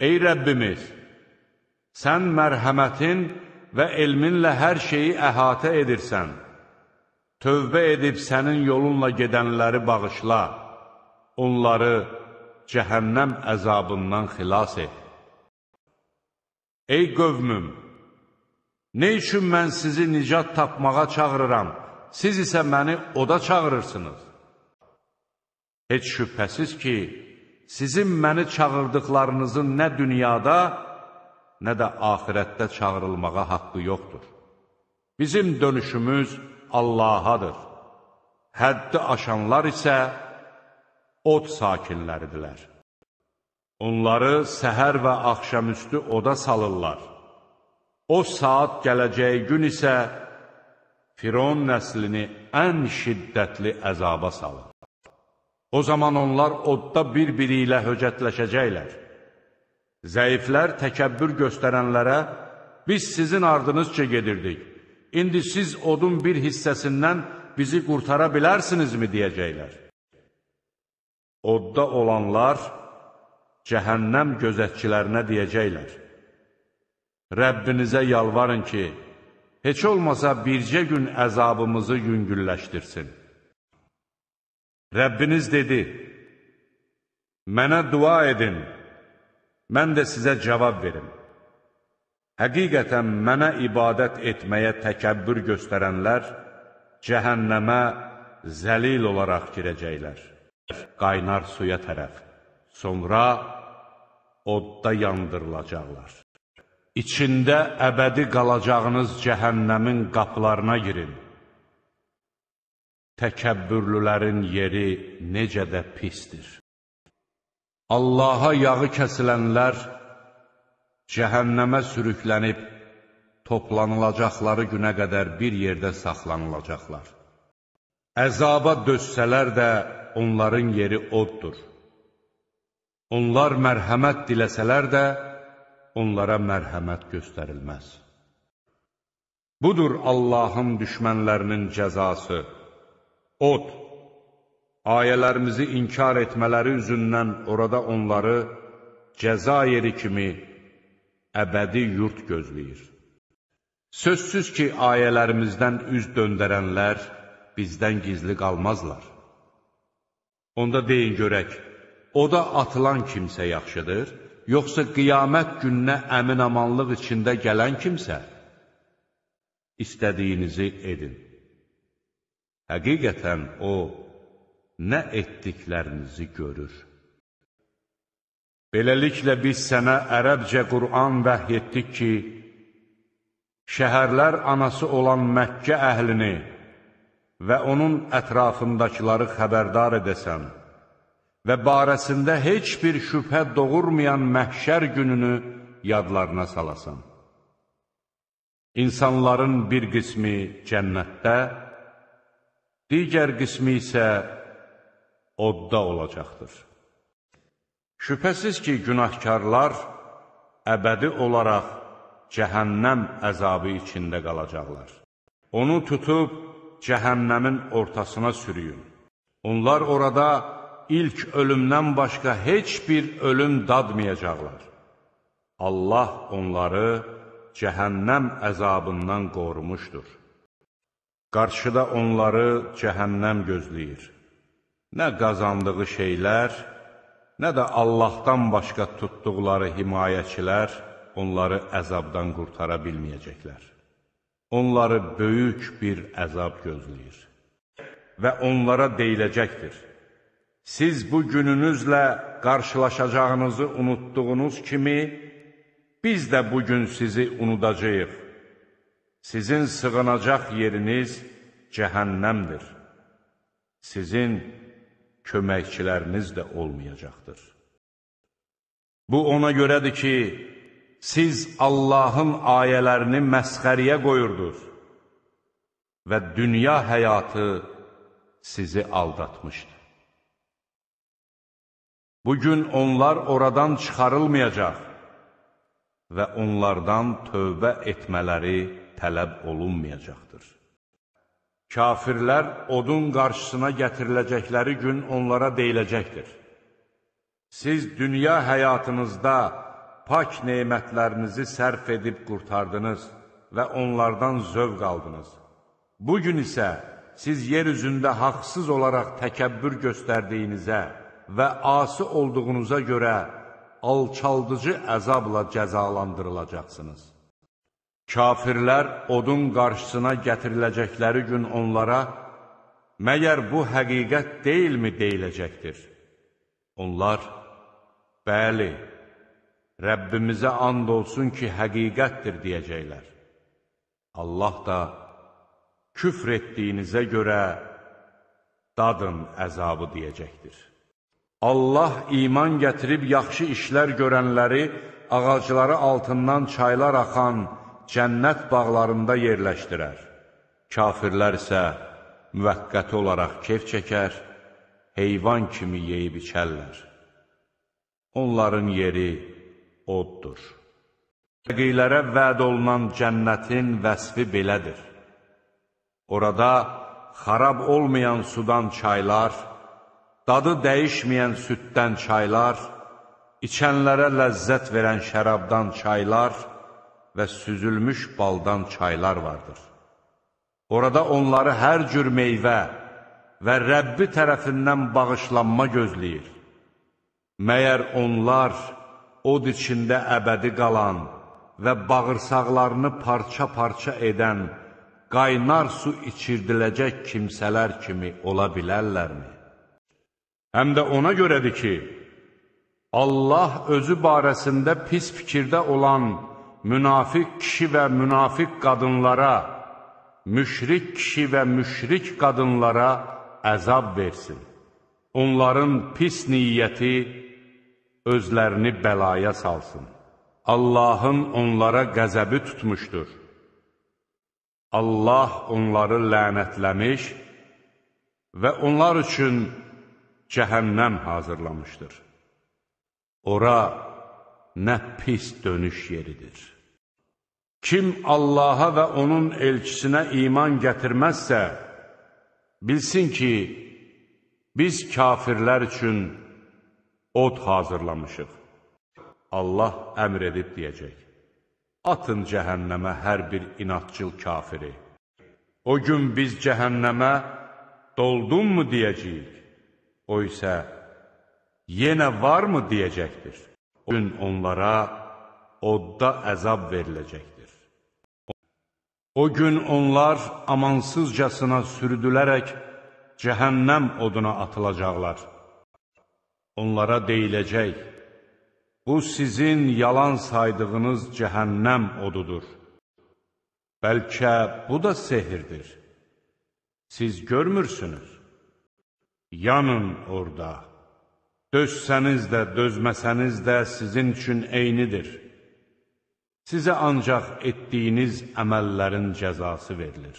Ey Rəbbimiz, sən mərhəmətin və elminlə hər şeyi əhatə edirsən, tövbə edib sənin yolunla gedənləri bağışla, onları cəhənnəm əzabından xilas et. Ey qövmüm, nə üçün mən sizi nicat tapmağa çağırıram, siz isə məni oda çağırırsınız? Heç şübhəsiz ki, sizin məni çağırdıqlarınızın nə dünyada, nə də ahirətdə çağırılmağa haqqı yoxdur. Bizim dönüşümüz Allahadır. Həddi aşanlar isə od sakinləridirlər. Onları səhər və axşamüstü oda salırlar. O saat gələcəyi gün isə Firon nəslini ən şiddətli əzaba salır. O zaman onlar odda bir-biri ilə höcətləşəcəklər. Zəiflər təkəbbür göstərənlərə, biz sizin ardınızca gedirdik, indi siz odun bir hissəsindən bizi qurtara bilərsinizmi, deyəcəklər. Odda olanlar, cəhənnəm gözətçilərinə deyəcəklər, Rəbbinizə yalvarın ki, heç olmasa bircə gün əzabımızı yüngülləşdirsin. Rəbbiniz dedi, mənə dua edin, mən də sizə cavab verim. Həqiqətən mənə ibadət etməyə təkəbbür göstərənlər cəhənnəmə zəlil olaraq girəcəklər. Qaynar suya tərəf, sonra odda yandırılacaqlar. İçində əbədi qalacağınız cəhənnəmin qapılarına girin. Təkəbbürlülərin yeri necə də pisdir. Allaha yağı kəsilənlər cəhənnəmə sürüklənib toplanılacaqları günə qədər bir yerdə saxlanılacaqlar. Əzaba dözsələr də onların yeri oddur. Onlar mərhəmət diləsələr də, onlara mərhəmət göstərilməz. Budur Allahın düşmənlərinin cəzası. Od, ayələrimizi inkar etmələri üzündən orada onları cəza yeri kimi əbədi yurt gözləyir. Sözsüz ki, ayələrimizdən üz döndərənlər bizdən gizli qalmazlar. Onda deyin görək, oda atılan kimsə yaxşıdır, yoxsa qiyamət gününə əminamanlıq içində gələn kimsə? İstədiyinizi edin. Həqiqətən o, nə etdiklərinizi görür. Beləliklə biz sənə ərəbcə Qur'an vəhy etdik ki, şəhərlər anası olan Məkkə əhlini və onun ətrafındakıları xəbərdar edəsən və barəsində heç bir şübhə doğurmayan məhşər gününü yadlarına salasan. İnsanların bir qismi cənnətdə, digər qismi isə odda olacaqdır. Şübhəsiz ki, günahkarlar əbədi olaraq cəhənnəm əzabı içində qalacaqlar. Onu tutub cəhənnəmin ortasına sürüyün. Onlar orada ilk ölümdən başqa heç bir ölüm dadmayacaqlar. Allah onları cəhənnəm əzabından qorumuşdur. Qarşıda onları cəhənnəm gözləyir. Nə qazandığı şeylər, nə də Allahdan başqa tutduqları himayəçilər onları əzabdan qurtara bilməyəcəklər. Onları böyük bir əzab gözləyir və onlara deyiləcəkdir. Siz bu gününüzlə qarşılaşacağınızı unutduğunuz kimi, biz də bugün sizi unudacaq. Sizin sığınacaq yeriniz cəhənnəmdir. Sizin köməkçiləriniz də olmayacaqdır. Bu ona görədir ki, siz Allahın ayələrini məsxəriyə qoyurdunuz və dünya həyatı sizi aldatmışdır. Bugün onlar oradan çıxarılmayacaq və onlardan tövbə etmələri tələb olunmayacaqdır. Kafirlər odun qarşısına gətiriləcəkləri gün onlara deyiləcəkdir. Siz dünya həyatınızda pak neymətlərinizi sərf edib qurtardınız və onlardan zövq aldınız. Bugün isə siz yer üzündə haqsız olaraq təkəbbür göstərdiyinizə, və asi olduğunuza görə alçaldıcı əzabla cəzalandırılacaqsınız. Kafirlər odun qarşısına gətiriləcəkləri gün onlara, məyər bu həqiqət deyilmi deyiləcəkdir? Onlar, bəli, Rəbbimizə and olsun ki, həqiqətdir deyəcəklər. Allah da küfr etdiyinizə görə dadın əzabı deyəcəkdir. Allah iman gətirib yaxşı işlər görənləri ağacları altından çaylar axan cənnət bağlarında yerləşdirər. Kafirlər isə müvəqqəti olaraq kef çəkər, heyvan kimi yeyib içərlər. Onların yeri oddur. Təqilərə vəd olunan cənnətin vəsfi belədir. Orada xarab olmayan sudan çaylar, Dadı dəyişməyən süddən çaylar, içənlərə ləzzət verən şərabdan çaylar və süzülmüş baldan çaylar vardır. Orada onları hər cür meyvə və Rəbbi tərəfindən bağışlanma gözləyir. Məyər onlar od içində əbədi qalan və bağırsaqlarını parça-parça edən qaynar su içirdiləcək kimsələr kimi ola bilərlərmi? Həm də ona görədir ki, Allah özü barəsində pis fikirdə olan münafiq kişi və münafiq qadınlara, müşrik kişi və müşrik qadınlara əzab versin. Onların pis niyyəti özlərini bəlaya salsın. Allahın onlara qəzəbi tutmuşdur. Allah onları lənətləmiş və onlar üçün əzab cəhənnəm hazırlamışdır. Ora nə pis dönüş yeridir. Kim Allaha və onun elçisinə iman gətirməzsə, bilsin ki, biz kafirlər üçün od hazırlamışıq. Allah əmr edib deyəcək, atın cəhənnəmə hər bir inatçıl kafiri. O gün biz cəhənnəmə doldunmu deyəcəyik. O isə, yenə varmı deyəcəkdir. O gün onlara odda əzab veriləcəkdir. O gün onlar amansızcasına sürüdülərək cəhənnəm oduna atılacaqlar. Onlara deyiləcək, bu sizin yalan saydığınız cəhənnəm odudur. Bəlkə bu da sehirdir. Siz görmürsünüz. Yanın orada. Dözsəniz də, dözməsəniz də sizin üçün eynidir. Sizə ancaq etdiyiniz əməllərin cəzası verilir.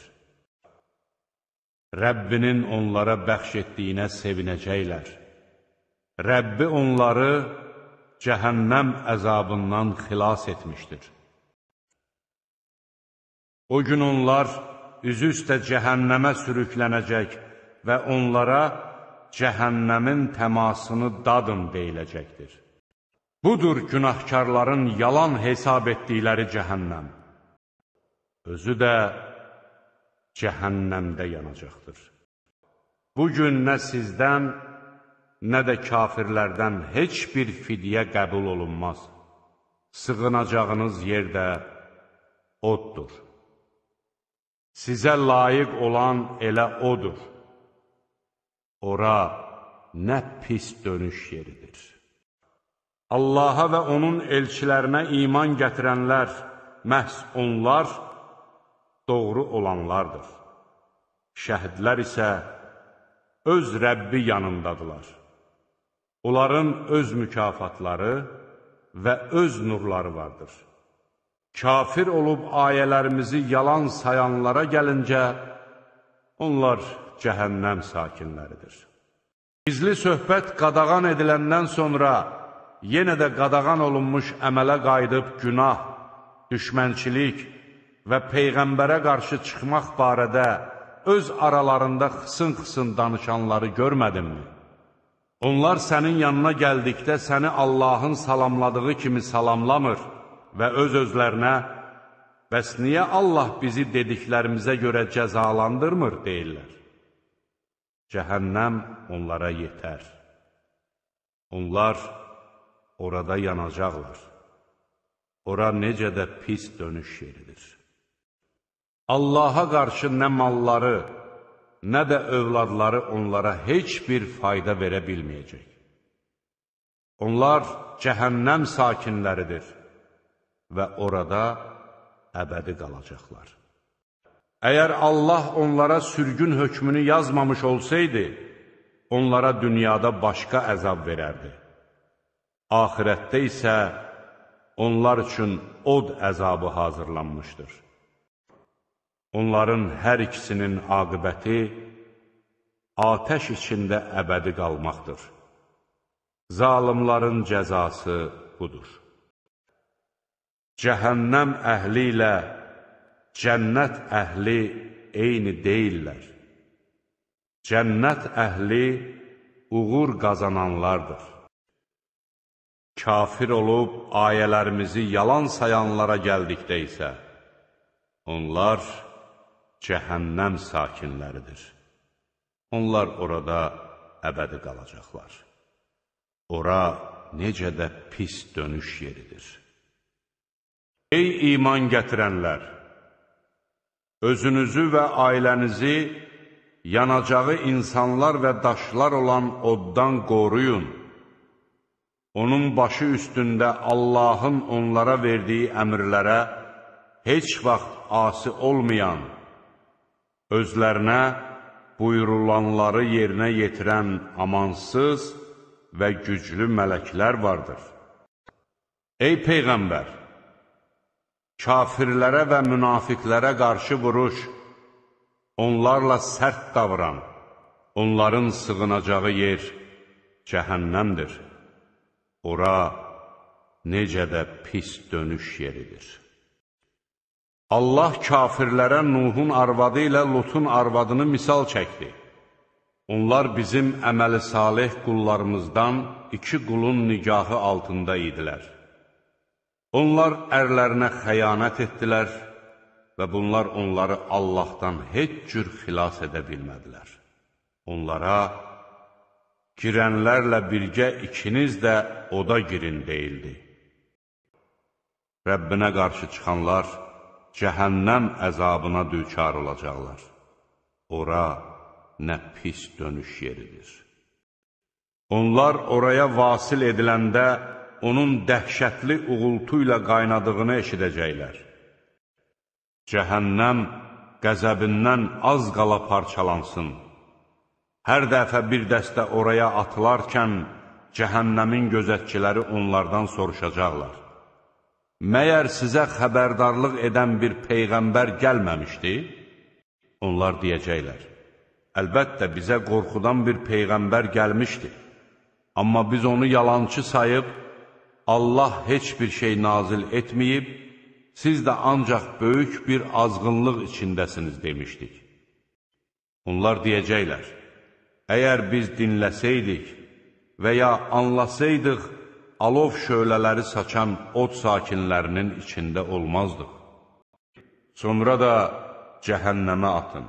Rəbbinin onlara bəxş etdiyinə sevinəcəklər. Rəbbi onları cəhənnəm əzabından xilas etmişdir. O gün onlar üzü üstə cəhənnəmə sürüklənəcək və onlara cəhənnəmin təmasını dadın deyiləcəkdir. Budur günahkarların yalan hesab etdikləri cəhənnəm. Özü də cəhənnəmdə yanacaqdır. Bugün nə sizdən, nə də kafirlərdən heç bir fidyə qəbul olunmaz. Sığınacağınız yerdə oddur. Sizə layiq olan elə odur. Ora nə pis dönüş yeridir. Allaha və onun elçilərinə iman gətirənlər, məhz onlar doğru olanlardır. Şəhidlər isə öz Rəbbi yanındadılar. Onların öz mükafatları və öz nurları vardır. Kafir olub ayələrimizi yalan sayanlara gəlincə, onlar cəhənnəm sakinləridir. Gizli söhbət qadağan ediləndən sonra yenə də qadağan olunmuş əmələ qayıdıb günah, düşmənçilik və Peyğəmbərə qarşı çıxmaq barədə öz aralarında xısın-xısın danışanları görmədimmi? Onlar sənin yanına gəldikdə səni Allahın salamladığı kimi salamlamır və öz-özlərinə Bəs niyə Allah bizi dediklərimizə görə cəzalandırmır deyirlər? Cəhənnəm onlara yetər. Onlar orada yanacaqlar. Ora necə də pis dönüş yeridir. Allaha qarşı nə malları, nə də övladları onlara heç bir fayda verə bilməyəcək. Onlar cəhənnəm sakinləridir və orada əbədi qalacaqlar. Əgər Allah onlara sürgün hökmünü yazmamış olsaydı, onlara dünyada başqa əzab verərdi. Ahirətdə isə onlar üçün od əzabı hazırlanmışdır. Onların hər ikisinin aqibəti atəş içində əbədi qalmaqdır. Zalimların cəzası budur. Cəhənnəm əhli ilə cənnət əhli eyni deyillər. Cənnət əhli uğur qazananlardır. Kafir olub ayələrimizi yalan sayanlara gəldikdə isə, onlar cəhənnəm sakinləridir. Onlar orada əbədi qalacaqlar. Ora necə də pis dönüş yeridir. Ey iman gətirənlər! Özünüzü və ailənizi yanacağı insanlar və daşlar olan oddan qoruyun. Onun başı üstündə Allahın onlara verdiyi əmrlərə heç vaxt asi olmayan, özlərinə buyurulanları yerinə yetirən amansız və güclü mələklər vardır. Ey Peyğəmbər! kafirlərə və münafiqlərə qarşı vuruş, onlarla sərt davran, onların sığınacağı yer cəhənnəmdir. Ora necə də pis dönüş yeridir. Allah kafirlərə Nuhun arvadı ilə Lutun arvadını misal çəkdi. Onlar bizim əməli salih qullarımızdan iki qulun nigahı altında idilər. Onlar ərlərinə xəyanət etdilər və bunlar onları Allahdan heç cür xilas edə bilmədilər. Onlara, girənlərlə birgə ikiniz də oda girin deyildi. Rəbbinə qarşı çıxanlar cəhənnəm əzabına düçar olacaqlar. Ora nə pis dönüş yeridir. Onlar oraya vasil ediləndə onun dəhşətli uğultu ilə qaynadığını eşidəcəklər. Cəhənnəm qəzəbindən az qala parçalansın. Hər dəfə bir dəstə oraya atılarkən, cəhənnəmin gözətçiləri onlardan soruşacaqlar. Məyər sizə xəbərdarlıq edən bir peyğəmbər gəlməmişdi? Onlar deyəcəklər, əlbəttə bizə qorxudan bir peyğəmbər gəlmişdi, amma biz onu yalançı sayıb, Allah heç bir şey nazil etməyib, siz də ancaq böyük bir azğınlıq içindəsiniz demişdik. Onlar deyəcəklər, əgər biz dinləsəydik və ya anlasaydıq, alov şölələri saçan od sakinlərinin içində olmazdıq. Sonra da cəhənnəmə atın.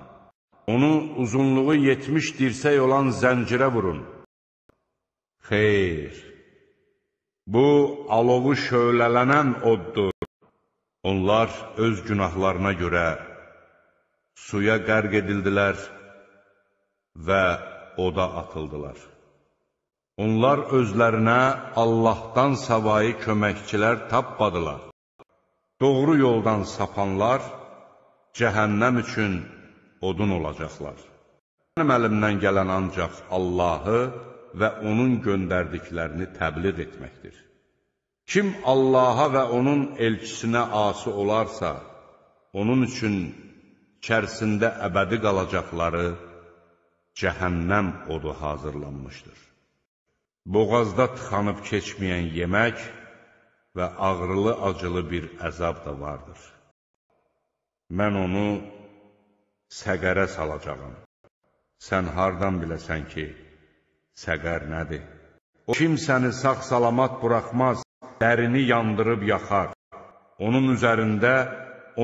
Onu uzunluğu 70 dirsək olan zəncirə vurun. Xeyr! Bu, alovu şölələnən oddur. Onlar öz günahlarına görə suya qərq edildilər və oda atıldılar. Onlar özlərinə Allahdan savayı köməkçilər tapmadılar. Doğru yoldan sapanlar cəhənnəm üçün odun olacaqlar. Mənim əlimdən gələn ancaq Allahı və onun göndərdiklərini təbliğ etməkdir. Kim Allaha və onun elçisinə asi olarsa, onun üçün içərisində əbədi qalacaqları cəhənnəm odu hazırlanmışdır. Boğazda tıxanıb keçməyən yemək və ağrılı-acılı bir əzab da vardır. Mən onu səqərə salacağam. Sən hardan biləsən ki, səqər nədir? O kimsəni sağ-salamat buraxmaz, dərini yandırıb yaxar. Onun üzərində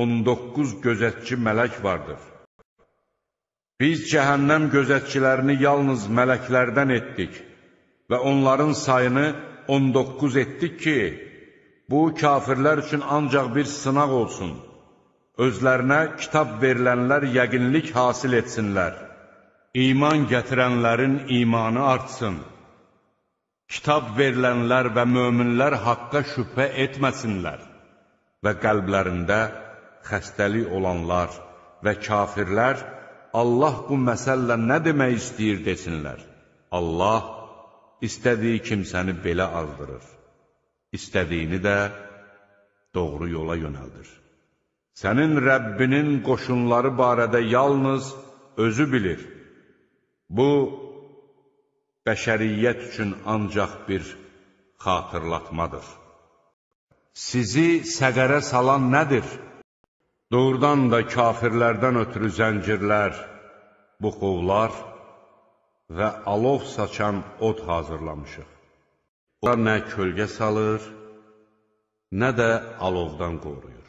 19 gözətçi mələk vardır. Biz cəhənnəm gözətçilərini yalnız mələklərdən etdik və onların sayını 19 etdik ki, bu kafirlər üçün ancaq bir sınaq olsun. Özlərinə kitab verilənlər yəqinlik hasil etsinlər. İman gətirənlərin imanı artsın. Kitab verilənlər və möminlər haqqa şübhə etməsinlər və qəlblərində xəstəlik olanlar və kafirlər Allah bu məsəllə nə demək istəyir desinlər. Allah istədiyi kimsəni belə azdırır, istədiyini də doğru yola yönəldir. Sənin Rəbbinin qoşunları barədə yalnız özü bilir. Bu, bəşəriyyət üçün ancaq bir xatırlatmadır. Sizi səqərə salan nədir? Doğrudan da kafirlərdən ötürü zəncirlər, buxovlar və alov saçan od hazırlamışıq. Onlar nə kölgə salır, nə də alovdan qoruyur.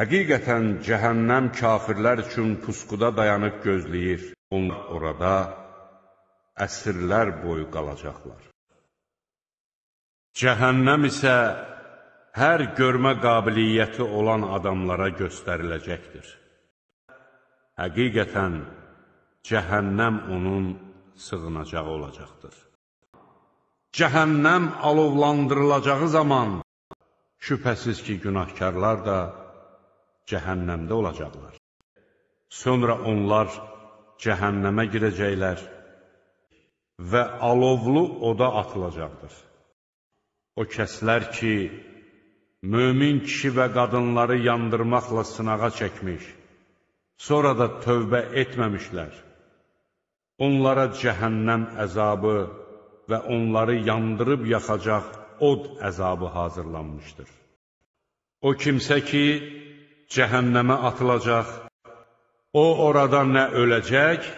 Həqiqətən cəhənnəm kafirlər üçün pusquda dayanıb gözləyir. Onlar orada əsrlər boyu qalacaqlar. Cəhənnəm isə hər görmə qabiliyyəti olan adamlara göstəriləcəkdir. Həqiqətən, cəhənnəm onun sığınacağı olacaqdır. Cəhənnəm alovlandırılacağı zaman, şübhəsiz ki, günahkarlar da cəhənnəmdə olacaqlar. Sonra onlar cəhənnəmə girəcəklər və alovlu oda atılacaqdır. O kəslər ki, mömin kişi və qadınları yandırmaqla sınağa çəkmiş, sonra da tövbə etməmişlər. Onlara cəhənnəm əzabı və onları yandırıb yaxacaq od əzabı hazırlanmışdır. O kimsə ki, cəhənnəmə atılacaq, o orada nə öləcək,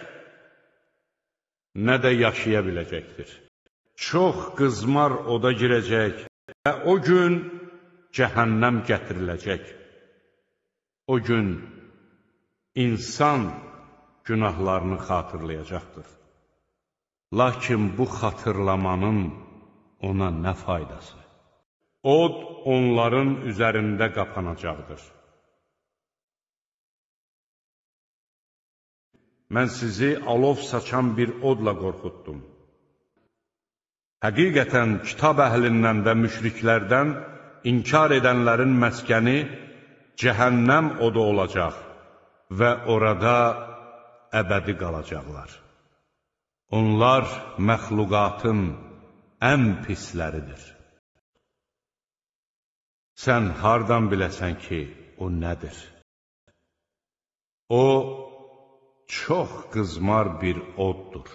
nə də yaşaya biləcəkdir. Çox qızmar oda girəcək və o gün cəhənnəm gətiriləcək. O gün insan günahlarını xatırlayacaqdır. Lakin bu xatırlamanın ona nə faydası? Od onların üzərində qapanacaqdır. Mən sizi alov saçan bir odla qorxutdum. Həqiqətən kitab əhlindən və müşriklərdən inkar edənlərin məskəni cəhənnəm odu olacaq və orada əbədi qalacaqlar. Onlar məxluqatın ən pisləridir. Sən hardan biləsən ki, o nədir? O, çox qızmar bir oddur.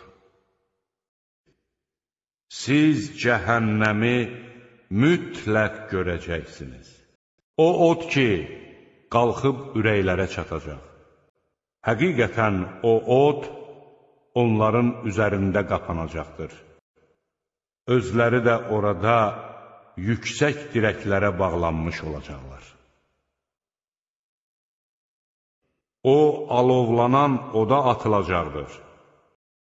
Siz cəhənnəmi mütləq görəcəksiniz. O od ki, qalxıb ürəklərə çatacaq. Həqiqətən o od onların üzərində qapanacaqdır. Özləri də orada yüksək dirəklərə bağlanmış olacaqlar. O alovlanan oda atılacaqdır.